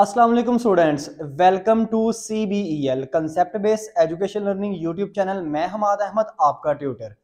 Aslam students welcome to C B E L concept based education learning YouTube channel मैं हमाद अहमद आपका tutor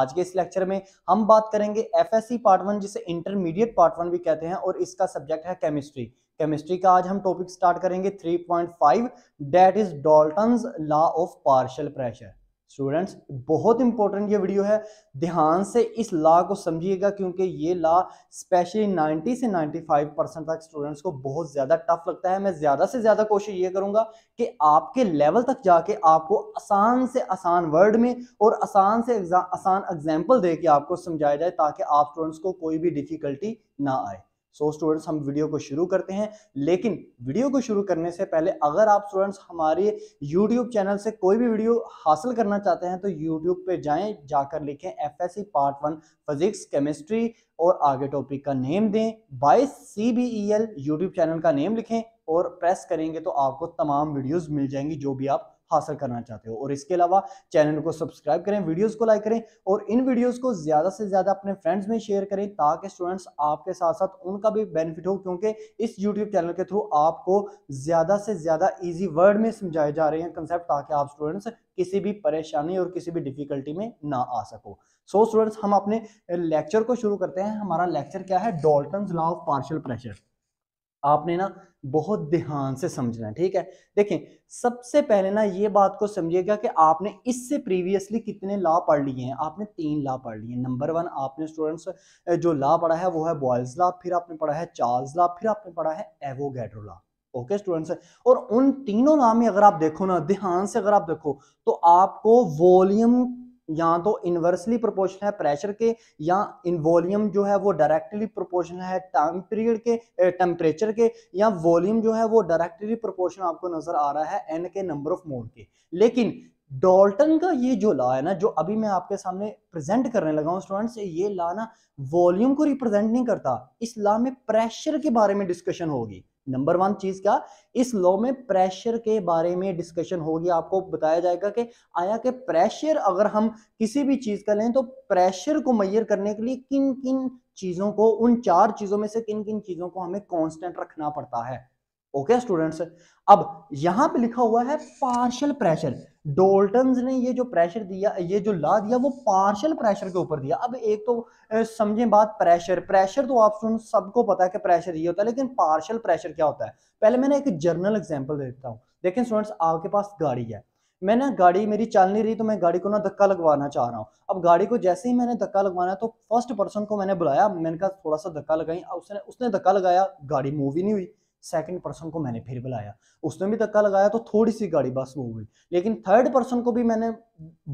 आज के इस लेक्चर में हम बात करेंगे F S C part one जिसे इंटरमीडिएट पार्ट वन भी कहते हैं और इसका सब्जेक्ट है केमिस्ट्री केमिस्ट्री का आज हम टॉपिक स्टार्ट करेंगे 3.5 point five that is Dalton law of partial pressure students बहुत इंपॉर्टेंट ये वीडियो है ध्यान से इस लॉ को समझिएगा क्योंकि ये लॉ स्पेशली 90 से 95 परसेंट तक स्टूडेंट्स को बहुत ज़्यादा टफ लगता है मैं ज़्यादा से ज़्यादा कोशिश ये करूंगा कि आपके लेवल तक जाके आपको आसान से आसान वर्ड में और आसान से आसान एग्जाम्पल दे के आपको समझाया जाए ताकि आप स्टूडेंट्स को कोई भी डिफ़िकल्टी ना आए सो so, स्टूडेंट्स हम वीडियो को शुरू करते हैं लेकिन वीडियो को शुरू करने से पहले अगर आप स्टूडेंट्स हमारे यूट्यूब चैनल से कोई भी वीडियो हासिल करना चाहते हैं तो यूट्यूब पे जाएं जाकर लिखें F part one physics chemistry और आगे टॉपिक का नेम दें बाईस C B E L YouTube channel का नेम लिखें और प्रेस करेंगे तो आपको तमाम वीडियोज़ मिल जाएंगी जो भी आप हासिल करना चाहते हो और इसके अलावा चैनल को सब्सक्राइब करें वीडियोस को लाइक करें और इन वीडियोस को ज़्यादा से ज़्यादा अपने फ्रेंड्स में शेयर करें ताकि स्टूडेंट्स आपके साथ साथ उनका भी बेनिफिट हो क्योंकि इस यूट्यूब चैनल के थ्रू आपको ज़्यादा से ज़्यादा ईजी वर्ड में समझाए जा रहे हैं कंसेप्ट ताकि आप स्टूडेंट्स किसी भी परेशानी और किसी भी डिफिकल्टी में ना आ सको सो so स्टूडेंट्स हम अपने लेक्चर को शुरू करते हैं हमारा लेक्चर क्या है Dalton law of partial pressure आपने ना बहुत ध्यान से समझना है ठीक है देखें सबसे पहले ना ये बात को समझिएगा कि आपने इससे प्रीवियसली कितने लॉ पढ़ लिए हैं आपने तीन लॉ पढ़ लिए नंबर वन आपने स्टूडेंट्स जो लॉ पढ़ा है वो है बॉयल्स लॉ फिर आपने पढ़ा है चार्ल्स लॉ फिर आपने पढ़ा है एवोगैड्रो लॉ ओके स्टूडेंट्स और उन तीनों लॉ में अगर आप देखो ना ध्यान से अगर आप देखो तो आपको वॉल्यूम या तो इन्वर्सली प्रोपोर्शनल है प्रेशर के या इन वॉल्यूम जो है वो डायरेक्टली प्रोपोर्शनल है टाइम पीरियड के टेम्परेचर के या वॉल्यूम जो है वो डायरेक्टली प्रोपोर्शनल आपको नजर आ रहा है एन के नंबर ऑफ मोल के लेकिन डॉल्टन का ये जो लॉ है ना जो अभी मैं आपके सामने प्रेजेंट करने लगा हूँ स्टूडेंट्स ये लॉ ना वॉल्यूम को रिप्रेजेंट नहीं करता इस लॉ में प्रेशर के बारे में डिस्कशन होगी नंबर वन चीज क्या इस लॉ में प्रेशर के बारे में डिस्कशन होगी आपको बताया जाएगा कि आया कि प्रेशर अगर हम किसी भी चीज का लें तो प्रेशर को मैयर करने के लिए किन किन चीजों को उन चार चीजों में से किन किन चीजों को हमें कांस्टेंट रखना पड़ता है ओके स्टूडेंट्स अब यहाँ पे लिखा हुआ है पार्शल प्रेशर डोल्टन ने ये जो प्रेशर दिया ये जो ला दिया वो पार्शल प्रेशर के ऊपर दिया अब एक तो समझे बात प्रेशर प्रेशर तो आप सुन सबको पता है कि प्रेशर ये होता है लेकिन पार्शल प्रेशर क्या होता है पहले मैंने एक जर्नल एग्जाम्पल देता हूँ देखें स्टूडेंट्स आपके पास गाड़ी है मैं ना गाड़ी मेरी चल नहीं रही तो मैं गाड़ी को ना धक्का लगवाना चाह रहा हूँ अब गाड़ी को जैसे ही मैंने धक्का लगवाना तो फर्स्ट पर्सन को मैंने बुलाया मैंने कहा थोड़ा सा धक्का लगाई उसने उसने धक्का लगाया गाड़ी मूव ही नहीं हुई सेकंड पर्सन को मैंने फिर बुलाया उसने भी धक्का लगाया तो थोड़ी सी गाड़ी बस मूव हुई लेकिन थर्ड पर्सन को भी मैंने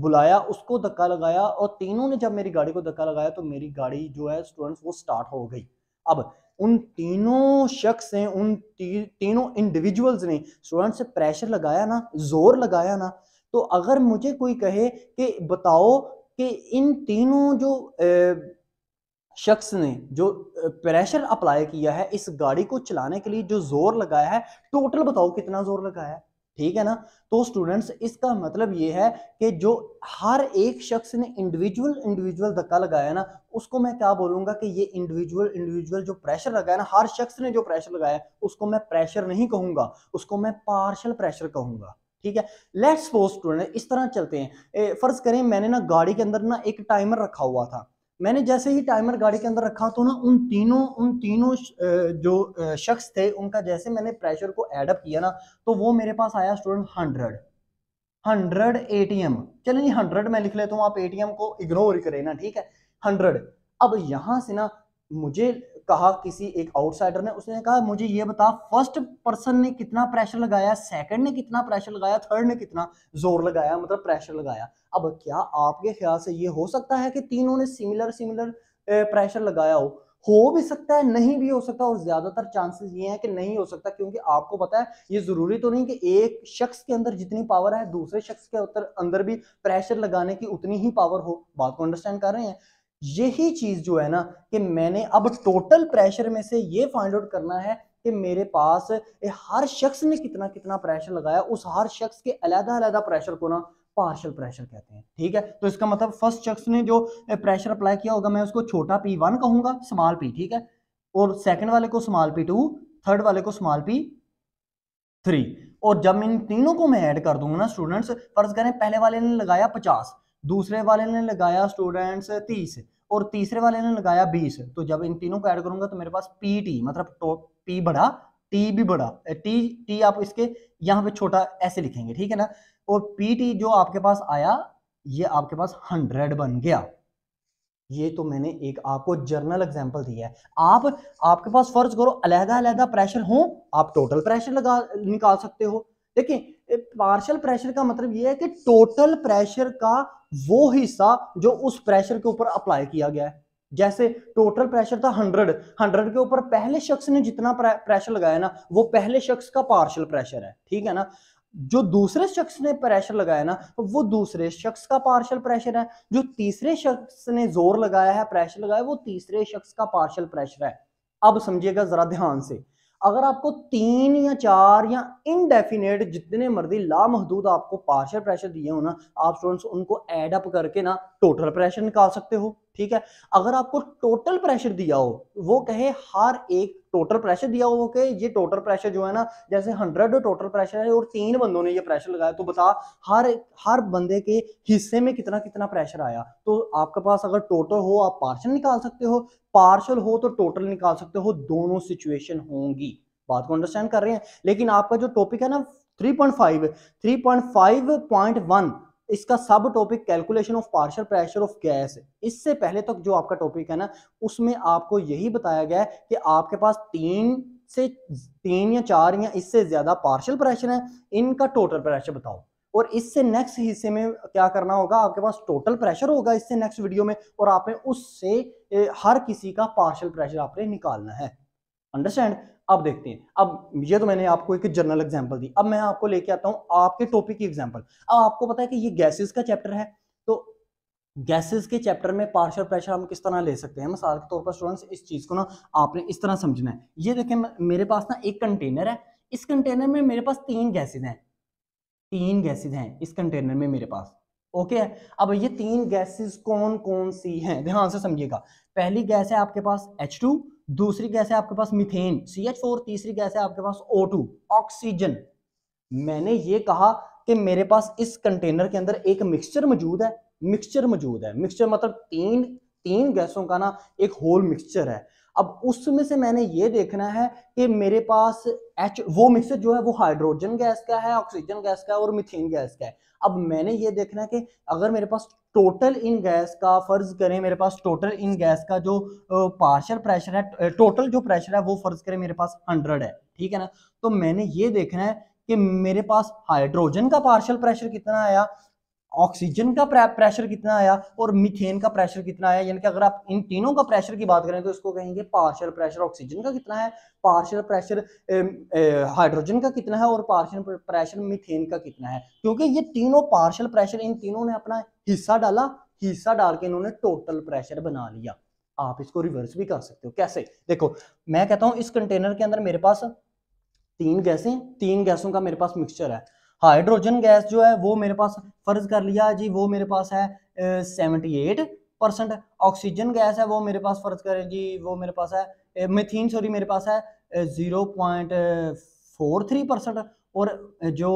बुलाया उसको धक्का लगाया और तीनों ने जब मेरी गाड़ी को धक्का लगाया तो मेरी गाड़ी जो है स्टूडेंट्स वो स्टार्ट हो गई अब उन तीनों शख्स ने उन ती, तीनों इंडिविजुअल्स ने स्टूडेंट से प्रेशर लगाया ना जोर लगाया ना तो अगर मुझे कोई कहे कि बताओ कि इन तीनों जो ए, शख्स ने जो प्रेशर अप्लाई किया है इस गाड़ी को चलाने के लिए जो जोर लगाया है टोटल बताओ कितना जोर लगाया है ठीक है ना तो स्टूडेंट्स इसका मतलब ये है कि जो हर एक शख्स ने इंडिविजुअल इंडिविजुअल धक्का लगाया ना उसको मैं क्या बोलूंगा कि ये इंडिविजुअल इंडिविजुअल जो प्रेशर लगाया ना हर शख्स ने जो प्रेशर लगाया उसको मैं प्रेशर नहीं कहूंगा उसको मैं पार्शल प्रेशर कहूंगा ठीक है लेट्स सपोज स्टूडेंट इस तरह चलते हैं फर्ज करें मैंने ना गाड़ी के अंदर ना एक टाइमर रखा हुआ था मैंने जैसे ही टाइमर गाड़ी के अंदर रखा तो ना उन तीनों उन तीनों जो शख्स थे उनका जैसे मैंने प्रेशर को एडअप किया ना तो वो मेरे पास आया student hundred hundred A T M चले चलिए हंड्रेड में लिख लेता हूँ आप ए टी एम को इग्नोर करें ना ठीक है हंड्रेड अब यहां से ना मुझे कहा किसी एक आउटसाइडर ने उसने कहा मुझे ये बता फर्स्ट पर्सन ने कितना प्रेशर लगाया सेकंड ने कितना प्रेशर लगाया थर्ड ने कितना जोर लगाया मतलब प्रेशर लगाया अब क्या आपके ख्याल से ये हो सकता है कि तीनों ने सिमिलर सिमिलर प्रेशर लगाया हो हो भी सकता है नहीं भी हो सकता और ज्यादातर चांसेस ये हैं कि नहीं हो सकता क्योंकि आपको पता है ये जरूरी तो नहीं कि एक शख्स के अंदर जितनी पावर है दूसरे शख्स के अंदर भी प्रेशर लगाने की उतनी ही पावर हो बात को अंडरस्टैंड कर रहे हैं यही चीज जो है ना कि मैंने अब टोटल प्रेशर में से ये फाइंड आउट करना है कि मेरे पास हर शख्स ने कितना कितना प्रेशर लगाया उस हर शख्स के अलहदा अलहदा प्रेशर को ना पार्शल प्रेशर कहते हैं ठीक है तो इसका मतलब फर्स्ट शख्स ने जो प्रेशर अप्लाई किया होगा मैं उसको छोटा पी वन कहूंगा स्मॉल पी ठीक है और सेकंड वाले को स्मॉल पी टू थर्ड वाले को स्मॉल पी थ्री और जब इन तीनों को मैं ऐड कर दूंगा ना स्टूडेंट्स फर्ज करें पहले वाले ने लगाया पचास दूसरे वाले ने लगाया स्टूडेंट्स तीस और तीसरे वाले ने लगाया बीस तो जब इन तीनों को ऐड करूंगा तो मेरे पास पी टी मतलब तो, पी बड़ा टी भी बड़ा टी टी आप इसके यहाँ पे छोटा ऐसे लिखेंगे ठीक है ना और पी टी जो आपके पास आया ये आपके पास हंड्रेड बन गया ये तो मैंने एक आपको जर्नल एग्जाम्पल दिया है आप आपके पास फर्ज करो अलहदा अलहदा प्रेशर हो आप टोटल प्रेशर लगा निकाल सकते हो देखिए पार्शल प्रेशर का मतलब ये है कि टोटल प्रेशर का वो हिस्सा जो उस प्रेशर के ऊपर अप्लाई किया गया है जैसे टोटल प्रेशर था हंड्रेड हंड्रेड के ऊपर पहले शख्स ने जितना प्रेशर लगाया ना वो पहले शख्स का पार्शल प्रेशर है ठीक है ना जो दूसरे शख्स ने प्रेशर लगाया ना तो वो दूसरे शख्स का पार्शल प्रेशर है जो तीसरे शख्स ने जोर लगाया है प्रेशर लगाया वो तीसरे शख्स का पार्शल प्रेशर है अब समझिएगा जरा ध्यान से अगर आपको तीन या चार या इनडेफिनेट जितने मर्जी लामहदूद आपको पार्शल प्रेशर दिए हो ना आप स्टूडेंट्स उनको एडअप करके ना टोटल प्रेशर निकाल सकते हो ठीक है अगर आपको टोटल प्रेशर दिया हो वो कहे हर एक टोटल प्रेशर दिया हो वो कहे ये टोटल प्रेशर जो है ना जैसे हंड्रेड टोटल प्रेशर है और तीन बंदों ने ये प्रेशर लगाया तो बता हर हर बंदे के हिस्से में कितना कितना प्रेशर आया तो आपके पास अगर टोटल हो आप पार्शल निकाल सकते हो पार्शल हो तो टोटल निकाल सकते हो दोनों सिचुएशन होंगी बात को अंडरस्टैंड कर रहे हैं लेकिन आपका जो टॉपिक है ना 3.5 3.5.1 इसका सब topic calculation of partial pressure of gas इससे पहले तक जो आपका टॉपिक है ना उसमें आपको यही बताया गया है कि आपके पास तीन से तीन या चार या इससे ज्यादा पार्शल प्रेशर है इनका टोटल प्रेशर बताओ और इससे नेक्स्ट हिस्से में क्या करना होगा आपके पास टोटल प्रेशर होगा इससे नेक्स्ट वीडियो में और आपने उससे हर किसी का पार्शल प्रेशर आपने निकालना है अंडरस्टैंड अब देखते हैं अब ये तो मैंने आपको एक जनरल एग्जाम्पल दी अब मैं आपको लेके आता हूँ आपके टॉपिक की एग्जाम्पल अब आपको पता है कि ये गैसेज का चैप्टर है तो गैसेस के चैप्टर में पार्शल प्रेशर हम किस तरह ले सकते हैं मिसाल के तौर पर स्टूडेंट्स इस चीज़ को ना आपने इस तरह समझना है ये देखें मेरे पास ना एक कंटेनर है इस कंटेनर में मेरे पास तीन गैसेज हैं तीन गैसेज हैं इस कंटेनर में मेरे पास ओके है अब ये तीन गैसेस कौन कौन सी हैं ध्यान से समझिएगा पहली गैस है आपके पास टू दूसरी गैस है आपके पास मिथेन सी एच फोर तीसरी गैस है आपके पास ओ टू ऑक्सीजन मैंने ये कहा कि मेरे पास इस कंटेनर के अंदर एक मिक्सचर मौजूद है मिक्सचर मौजूद है मिक्सचर मतलब तीन तीन गैसों का ना एक होल मिक्सचर है अब उसमें से मैंने ये देखना है कि मेरे पास एच वो मिक्सचर जो है वो हाइड्रोजन गैस का है ऑक्सीजन गैस का है और मिथेन गैस का है अब मैंने ये देखना है कि अगर मेरे पास टोटल इन गैस का फ़र्ज़ करें मेरे पास टोटल इन गैस का जो पार्शल प्रेशर है टोटल जो प्रेशर है वो फ़र्ज़ करें मेरे पास हंड्रेड है ठीक है ना तो मैंने ये देखना है कि मेरे पास हाइड्रोजन का पार्शल प्रेशर कितना आया ऑक्सीजन का प्रेशर कितना आया और मिथेन का प्रेशर कितना आया यानी कि अगर आप इन तीनों का प्रेशर की बात करें तो इसको कहेंगे पार्शियल प्रेशर ऑक्सीजन का कितना है पार्शियल प्रेशर हाइड्रोजन का कितना है और पार्शियल प्रेशर मिथेन का कितना है क्योंकि ये तीनों पार्शियल प्रेशर इन तीनों ने अपना हिस्सा डाला हिस्सा डाल के इन्होंने टोटल प्रेशर बना लिया आप इसको रिवर्स भी कर सकते हो कैसे देखो मैं कहता हूं इस कंटेनर के अंदर मेरे पास तीन गैसें तीन गैसों का मेरे पास मिक्सचर है हाइड्रोजन गैस जो है वो मेरे पास फर्ज कर लिया जी वो मेरे पास है seventy eight percent oxygen gas है वो मेरे पास फर्ज कर जी वो मेरे पास है मिथिन सॉरी मेरे पास है zero point four three percent और जो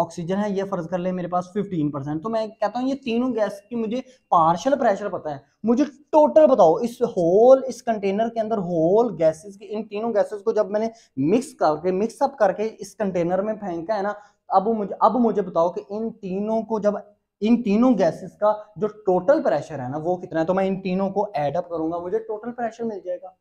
ऑक्सीजन है ये फर्ज कर ले मेरे पास फिफ्टीन परसेंट तो मैं कहता हूँ ये तीनों गैस की मुझे पार्शल प्रेशर पता है मुझे टोटल बताओ इस होल इस कंटेनर के अंदर होल गैसेस की इन तीनों गैसेस को जब मैंने मिक्स करके मिक्सअप करके इस कंटेनर में फेंका है ना अब मुझे अब मुझे बताओ कि इन तीनों को जब इन तीनों गैसेस का जो टोटल प्रेशर है ना वो कितना है तो मैं इन तीनों को एड अप करूंगा मुझे टोटल प्रेशर मिल जाएगा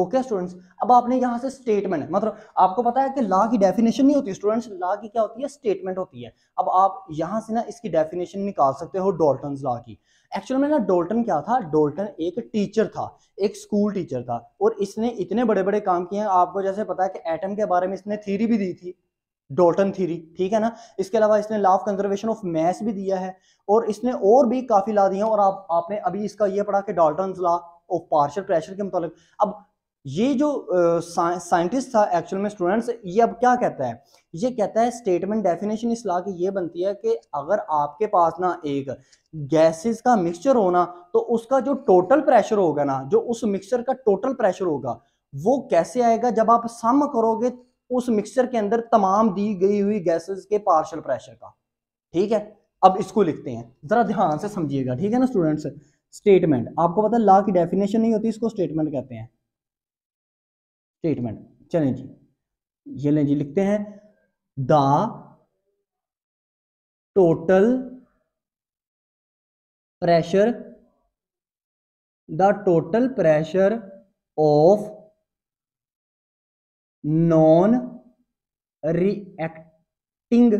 ओके स्टूडेंट्स अब आपने यहां से स्टेटमेंट मतलब आपको पता है कि लॉ की डेफिनेशन नहीं होती स्टूडेंट्स लॉ की क्या होती है स्टेटमेंट होती है अब आप यहां से ना इसकी डेफिनेशन निकाल सकते हो डोल्टन लॉ की एक्चुअल में ना डोल्टन क्या था डोल्टन एक टीचर था एक स्कूल टीचर था और इसने इतने बड़े बड़े काम किए हैं आपको जैसे पता है कि एटम के बारे में इसने थीरी भी दी थी डोल्टन थीरी ठीक है ना इसके अलावा इसने law of conservation of mass भी दिया है और इसने और भी काफ़ी ला दिया और आप आपने अभी इसका ये पढ़ा कि Dalton law of partial pressure के मुताबिक अब ये जो साइंटिस्ट था एक्चुअल में स्टूडेंट्स ये अब क्या कहता है ये कहता है स्टेटमेंट डेफिनेशन इस लॉ की ये बनती है कि अगर आपके पास ना एक गैसेस का मिक्सचर हो ना तो उसका जो टोटल प्रेशर होगा ना जो उस मिक्सचर का टोटल प्रेशर होगा वो कैसे आएगा जब आप सम करोगे उस मिक्सचर के अंदर तमाम दी गई हुई गैसेस के पार्शल प्रेशर का ठीक है अब इसको लिखते हैं ज़रा ध्यान से समझिएगा ठीक है ना स्टूडेंट्स स्टेटमेंट आपको पता ला की डेफिनेशन नहीं होती इसको स्टेटमेंट कहते हैं स्टेटमेंट चलें जी ये लें जी लिखते हैं the total pressure the total pressure of non reacting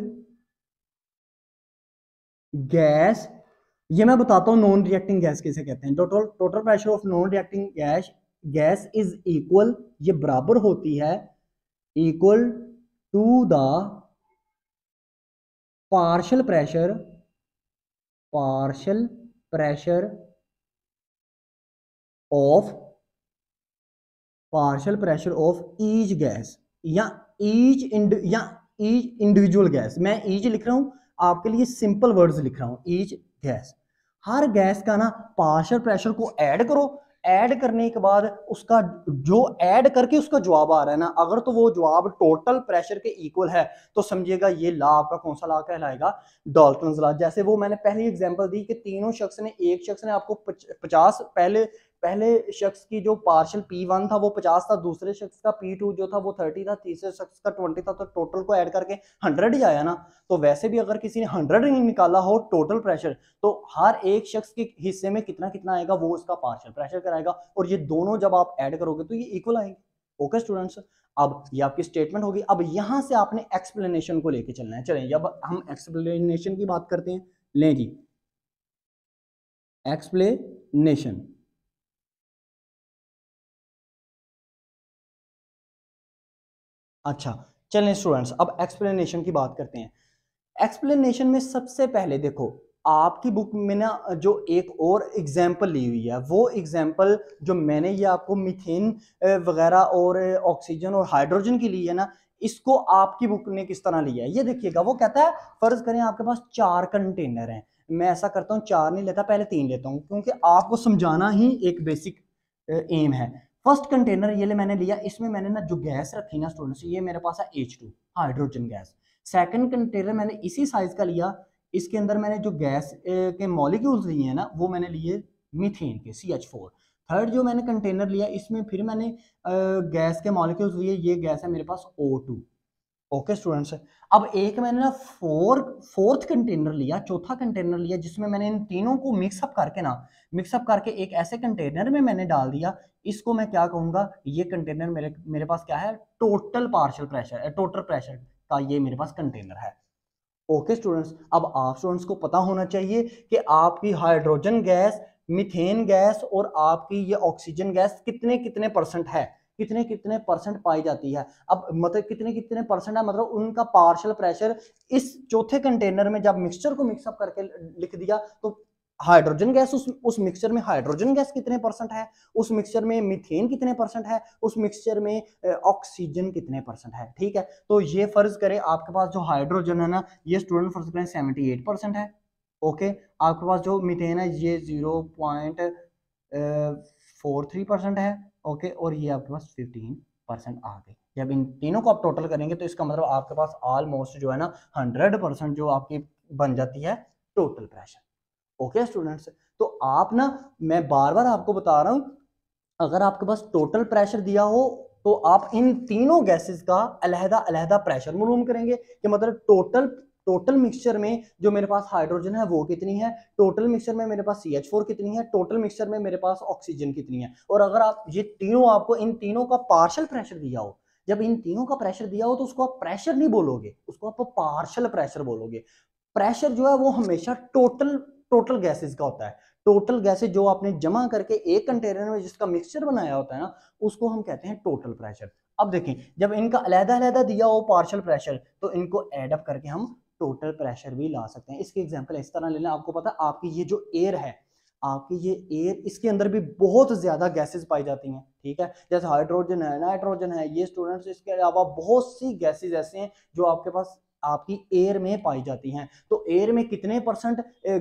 gas ये मैं बताता हूं नॉन रिएक्टिंग गैस कैसे कहते हैं total total pressure of non reacting gas gas is equal ये बराबर होती है equal to the partial pressure partial pressure of partial pressure of each gas या ईच इंड या ईच इंडिविजुअल गैस मैं ईच लिख रहा हूँ आपके लिए सिंपल वर्ड्स लिख रहा हूँ ईच गैस हर गैस का ना पार्शल प्रेशर को ऐड करो ऐड करने के बाद उसका जो ऐड करके उसका जवाब आ रहा है ना अगर तो वो जवाब टोटल प्रेशर के इक्वल है तो समझिएगा ये ला आपका कौन सा ला कहलाएगा डाल्टन ला जैसे वो मैंने पहली एग्जांपल दी कि तीनों शख्स ने एक शख्स ने आपको पचास पहले पहले शख्स की जो पार्शल पी वन था वो पचास था दूसरे शख्स का पी टू जो था वो थर्टी था तीसरे शख्स का ट्वेंटी था तो टोटल को ऐड करके हंड्रेड ही आया ना तो वैसे भी अगर किसी ने हंड्रेड निकाला हो टोटल प्रेशर तो हर एक शख्स के हिस्से में कितना कितना आएगा वो उसका पार्शल प्रेशर कराएगा और ये दोनों जब आप ऐड करोगे तो ये इक्वल आएंगे ओके स्टूडेंट्स अब ये आपकी स्टेटमेंट होगी अब यहाँ से आपने एक्सप्लेनेशन को लेके चलना है चले जब हम एक्सप्लेनेशन की बात करते हैं ले जी एक्सप्लेनेशन अच्छा चलें स्टूडेंट्स अब एक्सप्लेनेशन की बात करते हैं एक्सप्लेनेशन में सबसे पहले देखो आपकी बुक में ना जो एक और एग्जाम्पल ली हुई है वो एग्जाम्पल जो मैंने ये आपको मिथेन वगैरह और ऑक्सीजन और हाइड्रोजन की ली है ना इसको आपकी बुक ने किस तरह लिया है ये देखिएगा वो कहता है फर्ज करें आपके पास चार कंटेनर हैं मैं ऐसा करता हूँ चार नहीं लेता पहले तीन लेता हूँ क्योंकि आपको समझाना ही एक बेसिक एम है फर्स्ट कंटेनर ये ले मैंने लिया इसमें मैंने ना जो गैस रखी ना स्टूडेंट्स ये मेरे पास है H two hydrogen gas second container मैंने इसी साइज का लिया इसके अंदर मैंने जो गैस के मॉलिक्यूल्स लिए हैं ना वो मैंने लिए मिथेन के सी एच फोर थर्ड जो मैंने कंटेनर लिया इसमें फिर मैंने गैस के मॉलिक्यूल्स लिए ये गैस है मेरे पास ओ टू ओके स्टूडेंट्स अब एक मैंने ना फोर फोर्थ कंटेनर लिया चौथा कंटेनर लिया जिसमें मैंने इन तीनों को मिक्सअप करके ना मिक्सअप करके एक ऐसे कंटेनर में मैंने डाल दिया इसको मैं क्या कहूँगा ये कंटेनर मेरे मेरे पास क्या है total partial pressure total pressure का ये मेरे पास कंटेनर है ओके okay, स्टूडेंट्स अब आप स्टूडेंट्स को पता होना चाहिए कि आपकी हाइड्रोजन गैस मिथेन गैस और आपकी ये ऑक्सीजन गैस कितने कितने परसेंट है कितने कितने परसेंट पाई जाती है अब मतलब कितने कितने परसेंट है मतलब उनका पार्शल प्रेशर इस चौथे कंटेनर में जब मिक्सचर को मिक्सअप करके लिख दिया तो हाइड्रोजन गैस उस उस मिक्सचर में हाइड्रोजन गैस कितने परसेंट है उस मिक्सचर में मिथेन कितने परसेंट है उस मिक्सचर में ऑक्सीजन कितने परसेंट है ठीक है तो ये फर्ज करें आपके पास जो हाइड्रोजन है ना ये स्टूडेंट फर्ज करें सेवेंटी एट परसेंट है ओके आपके पास जो मिथेन है ये zero point four three percent है ओके और ये आपके पास फिफ्टीन परसेंट आ गई जब इन तीनों को आप टोटल करेंगे तो इसका मतलब आपके पास ऑलमोस्ट जो है ना हंड्रेड परसेंट जो आपकी बन जाती है टोटल प्रेशर ओके स्टूडेंट्स तो आप ना मैं बार बार आपको बता रहा हूं अगर आपके पास टोटल प्रेशर दिया हो तो आप इन तीनों गैसेस का अलहदा अलहदा प्रेशर मालूम करेंगे कि मतलब टोटल टोटल मिक्सचर में जो मेरे पास हाइड्रोजन है वो कितनी है टोटल मिक्सचर में मेरे पास सी कितनी है टोटल मिक्सचर में मेरे पास ऑक्सीजन कितनी है और अगर आप ये तीनों आपको इन तीनों का पार्शल प्रेशर दिया हो जब इन तीनों का प्रेशर दिया हो तो उसको आप प्रेशर नहीं बोलोगे उसको आप पार्शल प्रेशर बोलोगे प्रेशर जो है वो हमेशा टोटल टोटल गैसेज का होता है टोटल गैसेज जो आपने जमा करके एक कंटेनर में जिसका मिक्सचर बनाया होता है ना उसको हम कहते हैं टोटल प्रेशर अब देखें जब इनका अलहदा अलहदा दिया हो पार्शल प्रेशर तो इनको एडअप करके हम टोटल प्रेशर भी ला सकते हैं इसकी एग्जाम्पल इस तरह ले लें आपको पता आपकी ये जो एयर है आपकी ये एयर इसके अंदर भी बहुत ज़्यादा गैसेस पाई जाती हैं ठीक है जैसे हाइड्रोजन है नाइट्रोजन है ये स्टूडेंट्स इसके अलावा बहुत सी गैसेस ऐसे हैं जो आपके पास आपकी एयर में पाई जाती हैं तो एयर में कितने परसेंट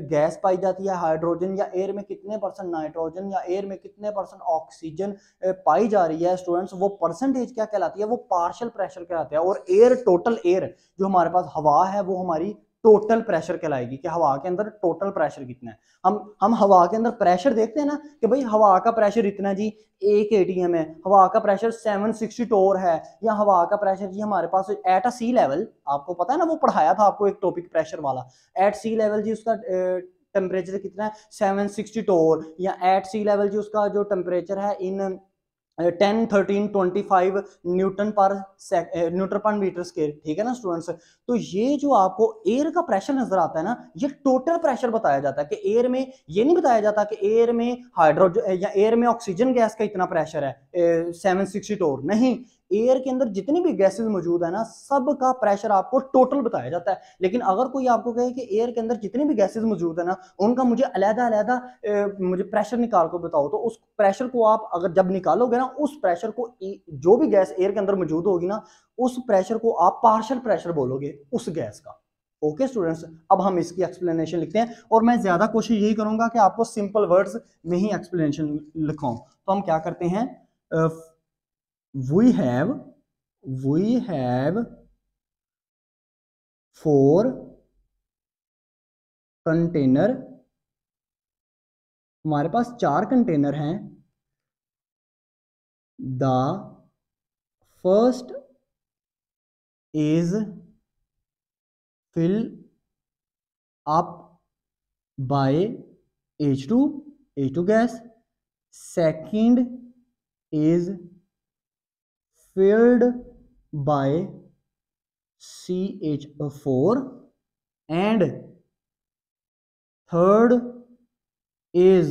गैस पाई जाती है हाइड्रोजन या एयर में कितने परसेंट नाइट्रोजन या एयर में कितने परसेंट ऑक्सीजन पाई जा रही है स्टूडेंट्स वो परसेंटेज क्या कहलाती है वो पार्शल प्रेशर कहलाते है और एयर टोटल एयर जो हमारे पास हवा है वो हमारी टोटल प्रेशर कहलाएगी कि हवा के अंदर टोटल प्रेशर कितना है हम हम हवा के अंदर प्रेशर देखते हैं ना कि भाई हवा का प्रेशर इतना जी एक ए है हवा का प्रेशर सेवन सिक्सटी टोर है या हवा का प्रेशर जी हमारे पास एट अ सी लेवल आपको पता है ना वो पढ़ाया था आपको एक टॉपिक प्रेशर वाला एट सी लेवल जी उसका ए, टेम्परेचर कितना है सेवन सिक्सटी टोर या एट सी लेवल जी उसका जो टेम्परेचर है in ten thirteen twenty five newton per newton per metre scale ठीक है ना स्टूडेंट्स तो ये जो आपको एयर का प्रेशर नजर आता है ना ये टोटल प्रेशर बताया जाता है कि एयर में ये नहीं बताया जाता कि एयर में हाइड्रोजन या एयर में ऑक्सीजन गैस का इतना प्रेशर है सेवन सिक्सटी टोर नहीं एयर के अंदर जितनी भी गैसेज मौजूद है ना सब का प्रेशर आपको टोटल बताया जाता है लेकिन अगर कोई आपको कहे कि एयर के अंदर जितनी भी गैसेज मौजूद है ना उनका मुझे अलहदा अलहदा मुझे प्रेशर निकाल कर बताओ तो उस प्रेशर को आप अगर जब निकालोगे ना उस प्रेशर को जो भी गैस एयर के अंदर मौजूद होगी ना उस प्रेशर को आप पार्शल प्रेशर बोलोगे उस गैस का ओके okay, स्टूडेंट्स अब हम इसकी एक्सप्लेनेशन लिखते हैं और मैं ज़्यादा कोशिश यही करूंगा कि आपको सिंपल वर्ड्स में ही एक्सप्लेनेशन लिखाऊं तो हम क्या करते हैं we have we have four container हमारे पास चार कंटेनर हैं the first is fill up by H two H two gas second is filled by CH4 and third is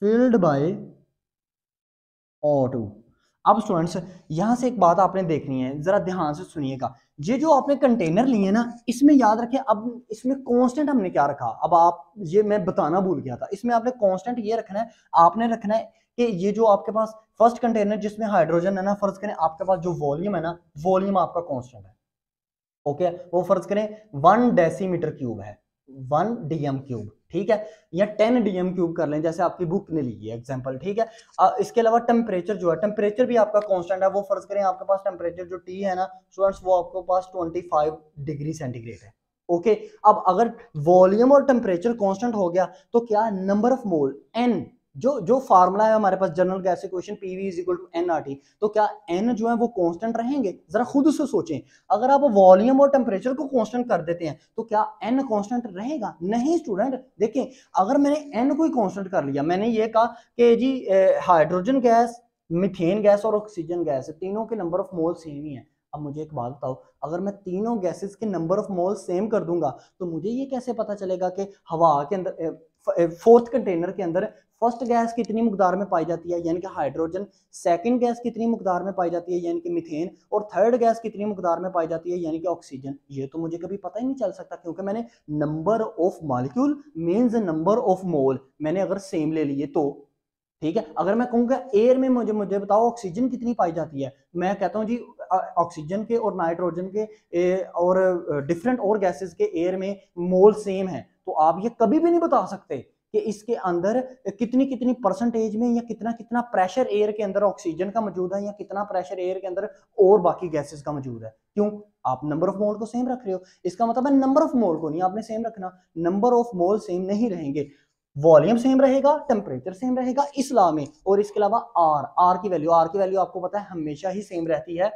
filled by O2 अब स्टूडेंट्स यहां से एक बात आपने देखनी है जरा ध्यान से सुनिएगा ये जो आपने कंटेनर लिए ना इसमें याद रखें अब इसमें कांस्टेंट हमने क्या रखा अब आप ये मैं बताना भूल गया था इसमें आपने कांस्टेंट ये रखना है आपने रखना है कि ये जो आपके पास फर्स्ट कंटेनर जिसमें हाइड्रोजन है ना फर्ज करें आपके पास जो वॉल्यूम है ना वॉल्यूम आपका कॉन्स्टेंट है ओके वो फर्ज करें वन डेसीमीटर क्यूब है वन डीएम क्यूब ठीक है या टेन डीएम क्यूब कर लें जैसे आपकी बुक ने ली है एग्जाम्पल ठीक है आ, इसके अलावा टेम्परेचर जो है टेम्परेचर भी आपका कांस्टेंट है वो फर्ज करें आपके पास टेम्परेचर जो टी है ना स्टूडेंट्स वो आपके पास 25 डिग्री सेंटीग्रेड है ओके अब अगर वॉल्यूम और टेम्परेचर कॉन्स्टेंट हो गया तो क्या नंबर ऑफ मोल एन जो जो फार्मूला है हमारे पास general gas equation P V is equal to N R T तो क्या एन जो है वो कांस्टेंट रहेंगे जरा खुद से सोचें अगर आप वॉल्यूम और टेम्परेचर को कांस्टेंट कर देते हैं तो क्या एन कांस्टेंट रहेगा नहीं स्टूडेंट देखें अगर मैंने एन को ही कांस्टेंट कर लिया मैंने ये कहा कि जी हाइड्रोजन गैस मिथेन गैस और ऑक्सीजन गैस तीनों के नंबर ऑफ मोल सेम ही है अब मुझे एक बात बताओ अगर मैं तीनों गैसेस के नंबर ऑफ मोल सेम कर दूंगा तो मुझे ये कैसे पता चलेगा कि हवा के अंदर फोर्थ कंटेनर के अंदर फर्स्ट गैस कितनी मकदार में पाई जाती है यानी कि हाइड्रोजन सेकंड गैस कितनी मकदार में पाई जाती है यानी कि मिथेन और थर्ड गैस कितनी मकदार में पाई जाती है यानी कि ऑक्सीजन ये तो मुझे कभी पता ही नहीं चल सकता क्योंकि मैंने number of molecule means number of mole मैंने अगर सेम ले लिए तो ठीक है अगर मैं कहूँगा एयर में मुझे मुझे बताओ ऑक्सीजन कितनी पाई जाती है मैं कहता हूँ जी ऑक्सीजन के और नाइट्रोजन के और डिफरेंट और गैसेस के एयर में मोल सेम है तो आप ये कभी भी नहीं बता सकते कि इसके अंदर कितनी कितनी परसेंटेज में या कितना कितना प्रेशर एयर के अंदर ऑक्सीजन का मौजूद है या कितना प्रेशर एयर के अंदर और बाकी गैसेस का मौजूद है क्यों आप नंबर ऑफ मोल को सेम रख रहे हो इसका मतलब है नंबर ऑफ मोल को नहीं आपने सेम रखना नंबर ऑफ मोल सेम नहीं रहेंगे वॉल्यूम सेम रहेगा टेम्परेचर सेम रहेगा इस लॉ में और इसके अलावा आर आर की वैल्यू आर की वैल्यू आपको पता है हमेशा ही सेम रहती है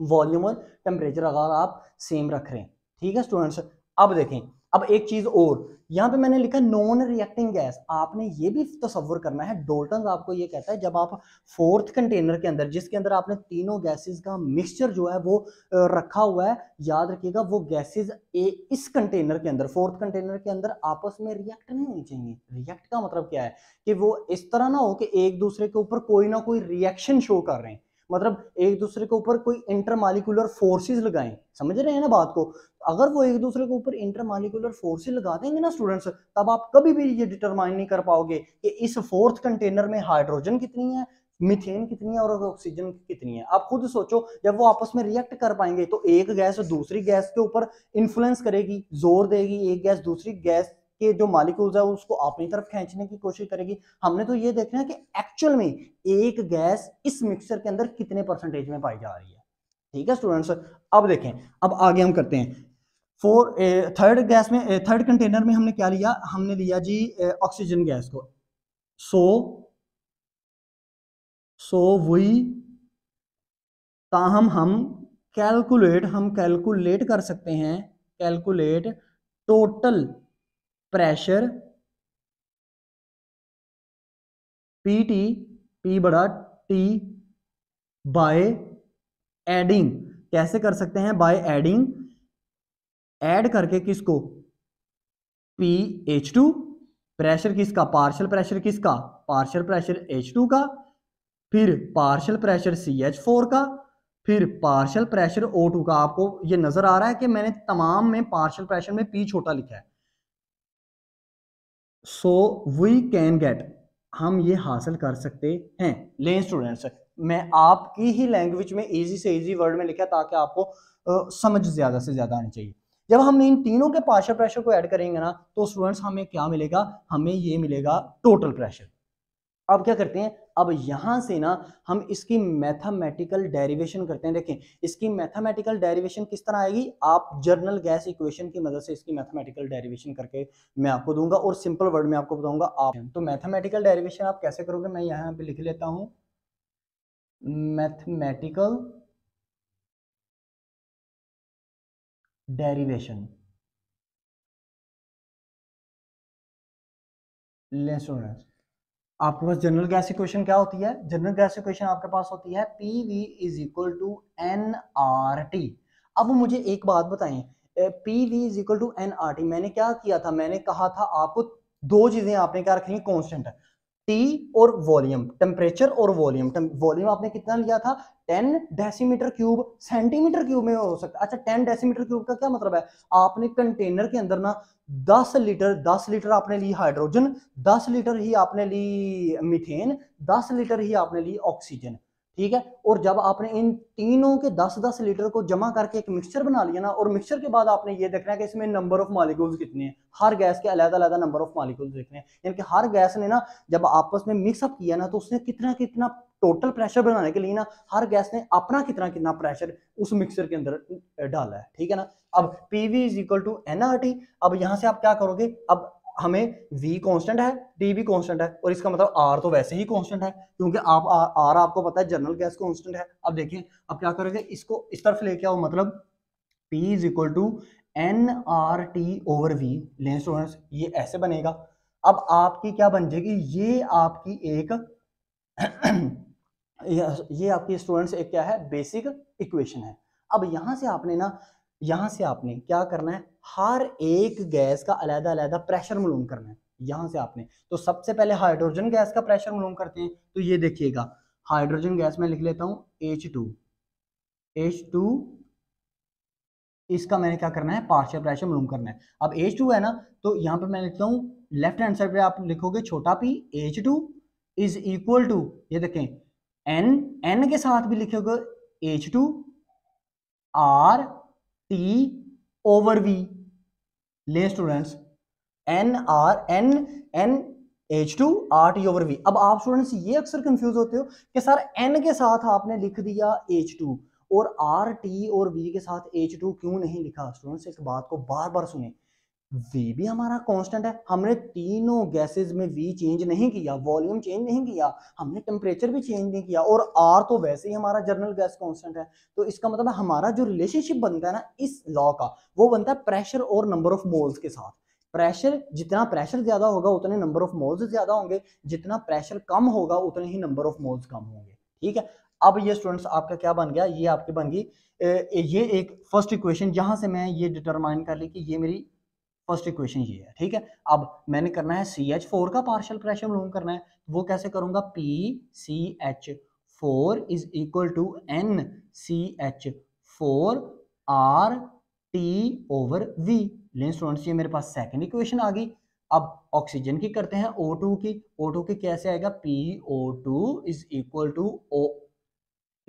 वॉल्यूम और टेम्परेचर अगर आप सेम रख रहे हैं ठीक है स्टूडेंट्स अब देखें अब एक चीज़ और यहाँ पे मैंने लिखा नॉन रिएक्टिंग गैस आपने ये भी तस्वर करना है डोल्टन आपको ये कहता है जब आप फोर्थ कंटेनर के अंदर जिसके अंदर आपने तीनों गैसेस का मिक्सचर जो है वो रखा हुआ है याद रखिएगा वो गैसेस ए इस कंटेनर के अंदर फोर्थ कंटेनर के अंदर आपस में रिएक्ट नहीं होनी चाहिए रिएक्ट का मतलब क्या है कि वो इस तरह ना हो कि एक दूसरे के ऊपर कोई ना कोई रिएक्शन शो कर रहे हैं मतलब एक दूसरे के ऊपर कोई इंटर मालिकुलर फोर्सेज लगाएं समझ रहे हैं ना बात को अगर वो एक दूसरे के ऊपर इंटर मालिकुलर फोर्सेज लगा देंगे ना स्टूडेंट्स तब आप कभी भी ये डिटरमाइन नहीं कर पाओगे कि इस फोर्थ कंटेनर में हाइड्रोजन कितनी है मिथेन कितनी है और ऑक्सीजन कितनी है आप खुद सोचो जब वो आपस में रिएक्ट कर पाएंगे तो एक गैस दूसरी गैस के ऊपर इन्फ्लुएंस करेगी जोर देगी एक गैस दूसरी गैस कि जो मालिक्यूल्स है उसको अपनी तरफ खींचने की कोशिश करेगी हमने तो ये देखना है कि एक्चुअल में एक गैस इस मिक्सचर के अंदर कितने परसेंटेज में पाई जा रही है ठीक है स्टूडेंट्स अब देखें अब आगे हम करते हैं फोर थर्ड गैस में थर्ड कंटेनर में हमने क्या लिया हमने लिया जी ऑक्सीजन गैस को सो सो वही ताहम हम कैलकुलेट हम कैलकुलेट कर सकते हैं calculate total pressure P T P बड़ा टी बाय एडिंग कैसे कर सकते हैं बाय एडिंग एड करके किसको पी एच टू प्रेशर किसका पार्शल प्रेशर किसका पार्शल प्रेशर एच टू का फिर partial pressure C H four का फिर पार्शल प्रेशर ओ टू का आपको ये नजर आ रहा है कि मैंने तमाम में पार्शल प्रेशर में पी छोटा लिखा है सो वी कैन गेट हम ये हासिल कर सकते हैं लें स्टूडेंट्स मैं आपकी ही लैंग्वेज में इजी से इजी वर्ड में लिखा ताकि आपको आ, समझ ज़्यादा से ज़्यादा आनी चाहिए जब हम इन तीनों के पार्शल प्रेशर को ऐड करेंगे ना तो स्टूडेंट्स हमें क्या मिलेगा हमें ये मिलेगा टोटल प्रेशर अब क्या करते हैं अब यहाँ से ना हम इसकी मैथमेटिकल डेरिवेशन करते हैं देखें इसकी मैथमेटिकल डेरिवेशन किस तरह आएगी आप जर्नल गैस इक्वेशन की मदद से इसकी मैथमेटिकल डेरिवेशन करके मैं आपको दूंगा और सिंपल वर्ड में आपको बताऊंगा आप तो मैथमेटिकल डेरिवेशन आप कैसे करोगे मैं यहाँ पे लिख लेता हूँ मैथमेटिकल डेरिवेशन लें स्टूडेंट्स आपके पास जनरल गैस इक्वेशन क्या होती है जनरल गैस इक्वेशन आपके पास होती है P V is equal to N R T अब मुझे एक बात बताएं P V is equal to N R T मैंने क्या किया था मैंने कहा था आपको दो चीजें आपने क्या रखनी है कॉन्स्टेंट टी और वॉल्यूम टेम्परेचर और वॉल्यूम वॉल्यूम आपने कितना लिया था ten decimetre cube centimetre cube में हो सकता है अच्छा टेन डेसीमीटर क्यूब का क्या मतलब है आपने कंटेनर के अंदर ना दस लीटर दस लीटर आपने ली हाइड्रोजन दस लीटर ही आपने ली मिथेन दस लीटर ही आपने ली ऑक्सीजन ठीक है और जब आपने इन तीनों के दस दस लीटर को जमा करके एक मिक्सचर बना लिया ना और मिक्सचर के बाद आपने ये देखना है कि इसमें नंबर ऑफ मालिकूल्स कितने हैं हर गैस के अलग अलग नंबर ऑफ मालिकूल्स देखने हैं यानी कि हर गैस ने ना जब आपस में मिक्सअप किया ना तो उसने कितना कितना टोटल प्रेशर बनाने के लिए ना हर गैस ने अपना कितना कितना प्रेशर उस मिक्सर के अंदर डाला है ठीक है ना अब P V is equal to N R T अब यहाँ से आप क्या करोगे अब हमें v कांस्टेंट है टी भी कांस्टेंट है और इसका मतलब r तो वैसे ही कांस्टेंट है क्योंकि आप r, r आपको पता है जनरल गैस कांस्टेंट है अब देखिए अब क्या करोगे इसको इस तरफ लेके आओ मतलब p is equal to N R T over V लें स्टूडेंट्स ये ऐसे बनेगा अब आपकी क्या बन जाएगी ये आपकी एक ये आपके स्टूडेंट्स एक क्या है बेसिक इक्वेशन है अब यहाँ से आपने ना यहाँ से आपने क्या करना है हर एक गैस का अलग अलग प्रेशर मलूम करना है यहाँ से आपने तो सबसे पहले हाइड्रोजन गैस का प्रेशर मलूम करते हैं तो ये देखिएगा हाइड्रोजन गैस में लिख लेता हूँ एच टू एच टू इसका मैंने क्या करना है पार्शियल प्रेशर मलूम करना है अब एच टू है ना तो यहाँ पर मैं लिखता हूँ लेफ्ट हैंड साइड पर आप लिखोगे छोटा P H two is equal to ये देखें एन एन के साथ भी लिखोगे H two R T over V ले students N R N N H two R T over V अब आप स्टूडेंट्स ये अक्सर कंफ्यूज होते हो कि सर एन के साथ आपने लिख दिया एच टू और आर टी और वी के साथ एच टू क्यों नहीं लिखा स्टूडेंट्स इस बात को बार बार सुने वी भी हमारा कांस्टेंट है हमने तीनों गैसेस में वी चेंज नहीं किया वॉल्यूम चेंज नहीं किया हमने टेम्परेचर भी चेंज नहीं किया और आर तो वैसे ही हमारा जर्नल गैस कांस्टेंट है तो इसका मतलब हमारा जो रिलेशनशिप बनता है ना इस लॉ का वो बनता है प्रेशर और नंबर ऑफ मोल्स के साथ प्रेशर जितना प्रेशर ज़्यादा होगा उतने नंबर ऑफ मोल्स ज़्यादा होंगे जितना प्रेशर कम होगा उतने ही नंबर ऑफ मोल्स कम होंगे ठीक है अब ये स्टूडेंट्स आपका क्या बन गया ये आपकी बन गई ये एक फर्स्ट इक्वेशन जहां से मैं ये डिटरमाइन कर ली कि ये मेरी फर्स्ट इक्वेशन ये है ठीक है अब मैंने करना है सी एच फोर का पार्शल प्रेशर मालूम करना है तो वो कैसे करूंगा P C H four is equal to N C H four R T over V लेकिन स्टूडेंट्स ये मेरे पास सेकेंड इक्वेशन आ गई अब ऑक्सीजन की करते हैं ओ टू की ओ टू की कैसे आएगा P O two is equal to O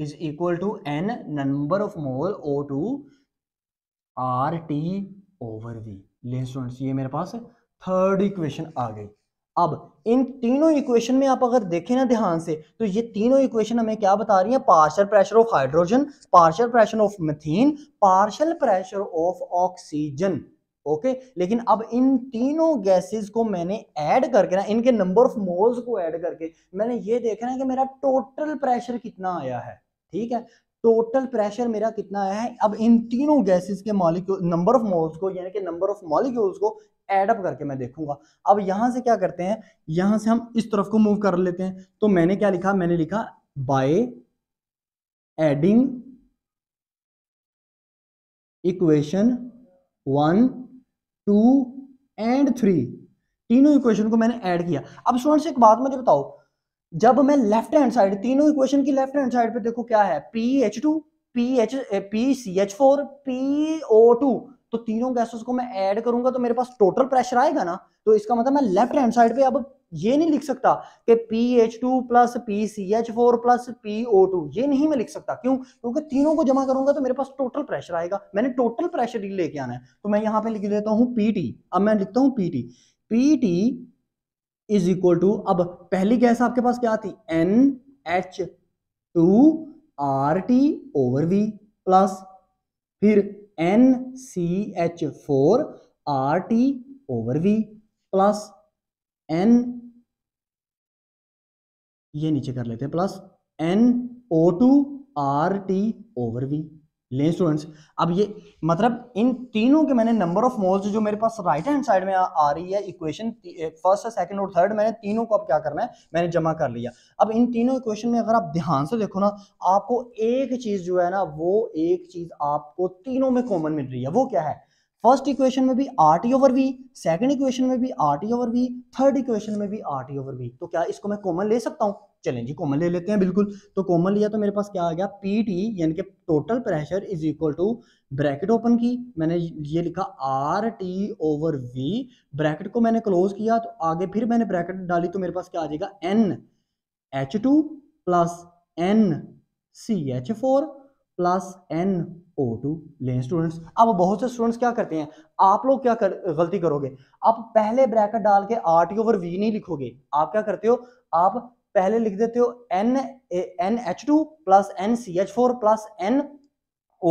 is equal to N number of mole O two R T over V ले स्टूडेंट्स ये मेरे पास थर्ड इक्वेशन आ गई अब इन तीनों इक्वेशन में आप अगर देखें ना ध्यान से तो ये तीनों इक्वेशन हमें क्या बता रही है partial pressure of hydrogen partial pressure of methane partial pressure of oxygen okay लेकिन अब इन तीनों गैसेस को मैंने ऐड करके ना इनके नंबर ऑफ मोल्स को ऐड करके मैंने ये देखना है कि मेरा टोटल प्रेशर कितना आया है ठीक है टोटल प्रेशर मेरा कितना आया है अब इन तीनों गैसेस के मॉलिक्यूल नंबर ऑफ मोल्स को यानी कि नंबर ऑफ मॉलिक्यूल्स को एडअप करके मैं देखूंगा अब यहां से क्या करते हैं यहां से हम इस तरफ को मूव कर लेते हैं तो मैंने क्या लिखा मैंने लिखा by adding equation one two and three तीनों इक्वेशन को मैंने ऐड किया अब स्टूडेंट्स एक बात मुझे बताओ जब मैं लेफ्ट हैंड साइड तीनों इक्वेशन की लेफ्ट हैंड साइड पे देखो क्या है P H two P H P C H four P O two तो तीनों गैसों को मैं ऐड करूंगा तो मेरे पास टोटल प्रेशर आएगा ना तो इसका मतलब मैं लेफ्ट हैंड साइड पे अब ये नहीं लिख सकता कि P H two plus P C H four plus P O two ये नहीं मैं लिख सकता क्यों क्योंकि तीनों को जमा करूंगा तो मेरे पास टोटल प्रेशर आएगा मैंने टोटल प्रेशर ही लेके आना है तो मैं यहां पे लिख देता हूं पीटी अब मैं लिखता हूं PT PT is equal to अब पहली गैस आपके पास क्या थी N H two R T over V plus फिर N C H four R T over V plus N ये नीचे कर लेते हैं plus N O two R T over V लें स्टूडेंट्स अब ये मतलब इन तीनों के मैंने नंबर ऑफ मोल्स जो मेरे पास राइट हैंड साइड में आ, आ रही है इक्वेशन फर्स्ट सेकंड और थर्ड मैंने तीनों को अब क्या करना है मैंने जमा कर लिया अब इन तीनों इक्वेशन में अगर आप ध्यान से देखो ना आपको एक चीज़ जो है ना वो एक चीज़ आपको तीनों में कॉमन मिल रही है वो क्या है फर्स्ट इक्वेशन में भी R T over V second equation में भी R T over V third equation में भी आर टी ओवर वी तो क्या इसको मैं कॉमन ले सकता हूँ चलें जी कॉमन ले लेते हैं बिल्कुल तो कॉमन लिया तो मेरे पास क्या आ गया पी टी यानी कि total pressure is equal to bracket open की मैंने ये लिखा R T over V bracket को मैंने क्लोज किया तो आगे फिर मैंने ब्रैकेट डाली तो मेरे पास क्या आ जाएगा N H two plus N C H four plus N O two लें स्टूडेंट्स अब बहुत से स्टूडेंट्स क्या करते हैं आप लोग क्या कर गलती करोगे आप पहले ब्रैकेट डाल के आर टी ओवर वी नहीं लिखोगे आप क्या करते हो आप पहले लिख देते हो N N H two plus N C H four plus N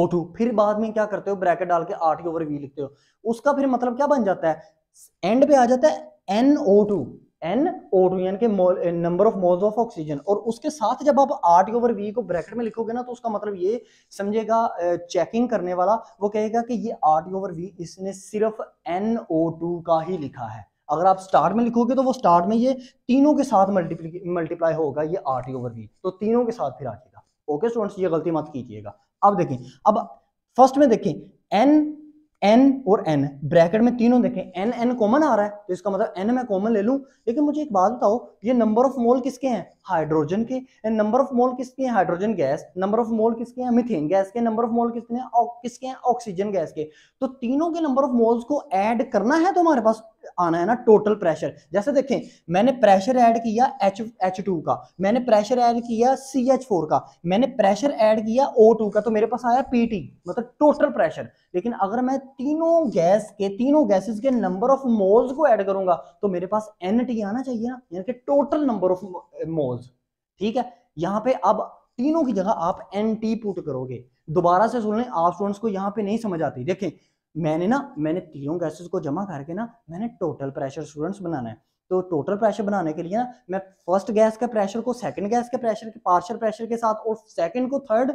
O two फिर बाद में क्या करते हो ब्रैकेट डाल के आर टी ओवर वी लिखते हो उसका फिर मतलब क्या बन जाता है एंड पे आ जाता है N O two N O two यानी कि number of moles of oxygen और उसके साथ जब आप आर टी ओवर वी को ब्रैकेट में लिखोगे ना तो उसका मतलब ये समझेगा चेकिंग करने वाला वो कहेगा कि ये आर टी ओवर वी इसने सिर्फ एन ओ टू का ही लिखा है अगर आप स्टार्ट में लिखोगे तो वो स्टार्ट में ये तीनों के साथ मल्टीप्लाई होगा ये आर टी ओवर बी तो तीनों के साथ फिर आ जाएगा ओके स्टूडेंट्स ये गलती मत कीजिएगा अब देखें अब फर्स्ट में देखें एन एन और एन ब्रैकेट में तीनों देखें एन एन कॉमन आ रहा है तो इसका मतलब एन मैं कॉमन ले लूँ लेकिन मुझे एक बात बताओ ये नंबर ऑफ मोल किसके हैं हाइड्रोजन के एंड नंबर ऑफ मोल किसके हैं hydrogen gas number of mole किसके हैं मिथेन गैस के नंबर ऑफ मोल किसके हैं किसके हैं ऑक्सीजन गैस के तो तीनों के नंबर ऑफ मोल्स को ऐड करना है तो हमारे पास आना है ना टोटल प्रेशर जैसे देखें मैंने प्रेशर ऐड किया एच एच टू का मैंने प्रेशर ऐड किया सी एच फोर का मैंने प्रेशर ऐड किया ओ टू का तो मेरे पास आया पी टी मतलब टोटल प्रेशर लेकिन अगर मैं तीनों गैस के तीनों गैसेस के नंबर ऑफ मोल्स को ऐड करूंगा तो मेरे पास एन टी आना चाहिए ना यानी कि टोटल नंबर ऑफ मोल ठीक है यहाँ पे अब तीनों की जगह आप एन टी पुट करोगे दोबारा से सुन लें आप स्टूडेंट्स को यहाँ पे नहीं समझ आती देखें मैंने ना मैंने तीनों गैसेस को जमा करके ना मैंने टोटल प्रेशर स्टूडेंट्स बनाना है तो टोटल प्रेशर बनाने के लिए ना मैं फर्स्ट गैस के प्रेशर को सेकंड गैस के प्रेशर के पार्शियल प्रेशर के साथ और सेकंड को थर्ड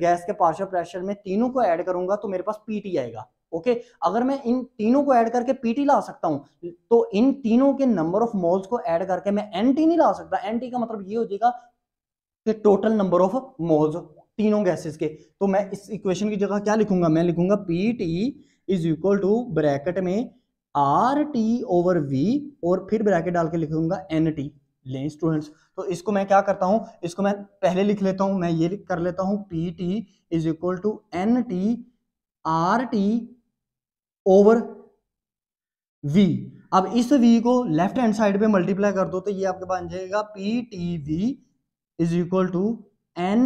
गैस के पार्शियल प्रेशर में तीनों को ऐड करूंगा तो मेरे पास पीटी आएगा ओके अगर मैं इन तीनों को ऐड करके पीटी ला सकता हूं तो इन तीनों के नंबर ऑफ मॉल्स को ऐड करके मैं एनटी नहीं ला सकता एनटी का मतलब ये हो जाएगा कि टोटल नंबर ऑफ मॉल्स तीनों गैसेस के तो मैं इस इक्वेशन की जगह क्या लिखूंगा मैं लिखूंगा P T is equal to bracket में आर टी ओवर वी और फिर ब्रैकेट डाल के लिखूंगा एन टी ले स्टूडेंट्स तो इसको मैं क्या करता हूं इसको मैं पहले लिख लेता हूं मैं ये कर लेता हूं P T is equal to N T R T over V अब इस वी को लेफ्ट हैंड साइड पे मल्टीप्लाई कर दो तो ये आपके पास जाएगा P T V is equal to N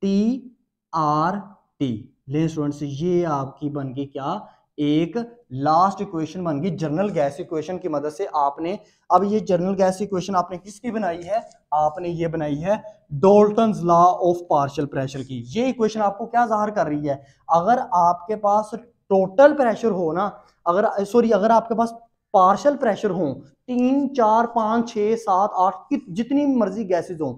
T R T ले स्टूडेंट्स ये आपकी बन गई क्या एक लास्ट इक्वेशन बन गई जर्नल गैस इक्वेशन की मदद से आपने अब ये जर्नल गैस इक्वेशन आपने किसकी बनाई है आपने ये बनाई है Dalton law of partial pressure की ये इक्वेशन आपको क्या जाहिर कर रही है अगर आपके पास टोटल प्रेशर हो ना अगर सॉरी अगर आपके पास पार्शल प्रेशर हो तीन चार पाँच छः सात आठ जितनी मर्जी गैसेज हों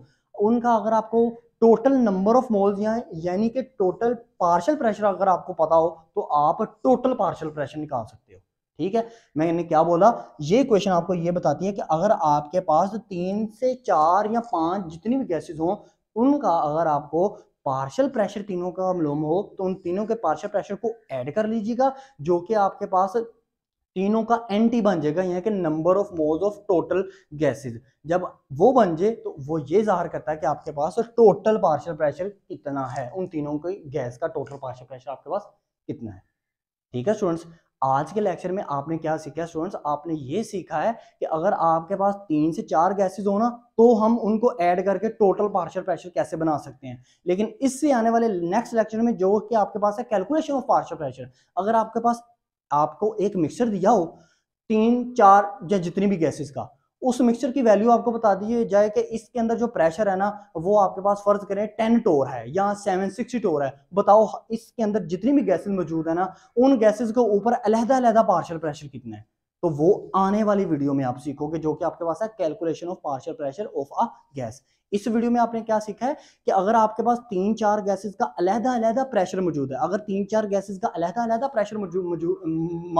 उनका अगर आपको टोटल नंबर ऑफ मोल्स या यानी कि टोटल पार्शल प्रेशर अगर आपको पता हो तो आप टोटल पार्शल प्रेशर निकाल सकते हो ठीक है मैंने क्या बोला ये क्वेश्चन आपको ये बताती है कि अगर आपके पास तीन से चार या पांच जितनी भी गैसेज हों उनका अगर आपको पार्शल प्रेशर तीनों का हम लोम हो तो उन तीनों के पार्शल प्रेशर को ऐड कर लीजिएगा जो कि आपके पास तीनों का एंटी बन जाएगा यानी कि number of moles of total gases जब वो बन जाए तो वो ये जाहिर करता है कि आपके पास टोटल पार्शियल प्रेशर कितना है उन तीनों के गैस का टोटल पार्शियल प्रेशर आपके पास कितना है ठीक है स्टूडेंट्स आज के लेक्चर में आपने क्या सीखा है स्टूडेंट्स आपने ये सीखा है कि अगर आपके पास तीन से चार गैसेज हो ना तो हम उनको ऐड करके टोटल पार्शियल प्रेशर कैसे बना सकते हैं लेकिन इससे आने वाले नेक्स्ट लेक्चर में जो कि आपके पास है कैलकुलेशन ऑफ पार्शियल प्रेशर अगर आपके पास आपको एक मिक्सर दिया हो तीन चार या जितनी भी गैसेज का उस मिक्सचर की वैल्यू आपको बता दी जाए कि इसके अंदर जो प्रेशर है ना वो आपके पास फर्ज करें टेन टोर है या सेवन सिक्सटी टोर है बताओ इसके अंदर जितनी भी गैसेज मौजूद है ना उन गैसेज के ऊपर अलहदा अलहदा पार्शल प्रेशर कितना है तो वो आने वाली वीडियो में आप सीखोगे जो कि आपके पास है calculation of partial pressure of a gas इस वीडियो में आपने क्या सीखा है कि अगर आपके पास तीन चार गैसेस का अलहदा अलहदा प्रेशर मौजूद है अगर तीन चार गैसेस का अलहदा अलहदा प्रेशर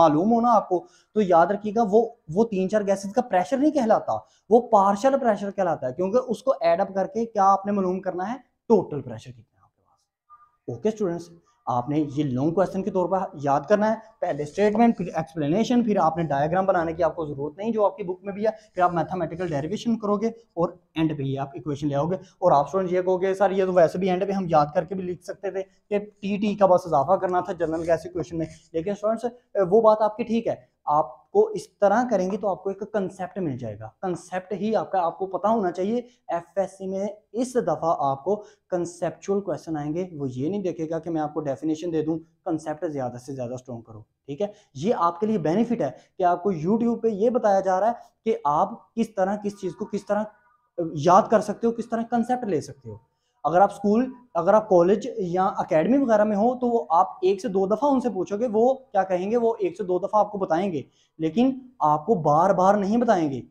मालूम हो ना आपको तो याद रखिएगा वो वो तीन चार गैसेस का प्रेशर नहीं कहलाता वो पार्शल प्रेशर कहलाता है क्योंकि उसको एडअप करके क्या आपने मालूम करना है टोटल प्रेशर कितना है आपके पास ओके स्टूडेंट्स आपने ये लॉन्ग क्वेश्चन के तौर पर याद करना है पहले स्टेटमेंट फिर एक्सप्लेनेशन फिर आपने डायग्राम बनाने की आपको जरूरत नहीं जो आपकी बुक में भी है फिर आप मैथमेटिकल डेरिवेशन करोगे और एंड पे ही आप इक्वेशन ले आओगे और आप स्टूडेंट ये कहोगे सर ये तो वैसे भी एंड पे हम याद करके भी लिख सकते थे कि टी टी का बस इजाफा करना था जनरल गैस इक्वेशन में लेकिन स्टूडेंट्स वो बात आपकी ठीक है आप को इस तरह करेंगे तो आपको एक कंसेप्ट मिल जाएगा कंसेप्ट ही आपका आपको पता होना चाहिए एफएससी में इस दफ़ा आपको कंसेप्चुअल क्वेश्चन आएंगे वो ये नहीं देखेगा कि मैं आपको डेफिनेशन दे दूं कंसेप्ट ज़्यादा से ज़्यादा स्ट्रॉन्ग करो ठीक है ये आपके लिए बेनिफिट है कि आपको यूट्यूब पे ये बताया जा रहा है कि आप किस तरह किस चीज़ को किस तरह याद कर सकते हो किस तरह कंसेप्ट ले सकते हो अगर आप स्कूल अगर आप कॉलेज या अकेडमी वगैरह में हो तो आप एक से दो दफ़ा उनसे पूछोगे वो क्या कहेंगे वो एक से दो दफ़ा आपको बताएंगे लेकिन आपको बार बार नहीं बताएंगे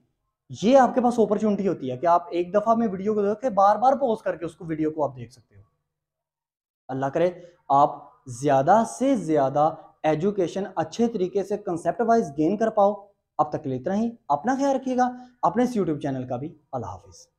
ये आपके पास अपॉर्चुनिटी होती है कि आप एक दफ़ा में वीडियो को देख के बार बार पोस्ट करके उसको वीडियो को आप देख सकते हो अल्लाह करे आप ज़्यादा से ज़्यादा एजुकेशन अच्छे तरीके से कंसेप्ट वाइज गेन कर पाओ अब तक लेते रहें अपना ख्याल रखिएगा अपने इस यूट्यूब चैनल का भी अल्लाह हाफिज़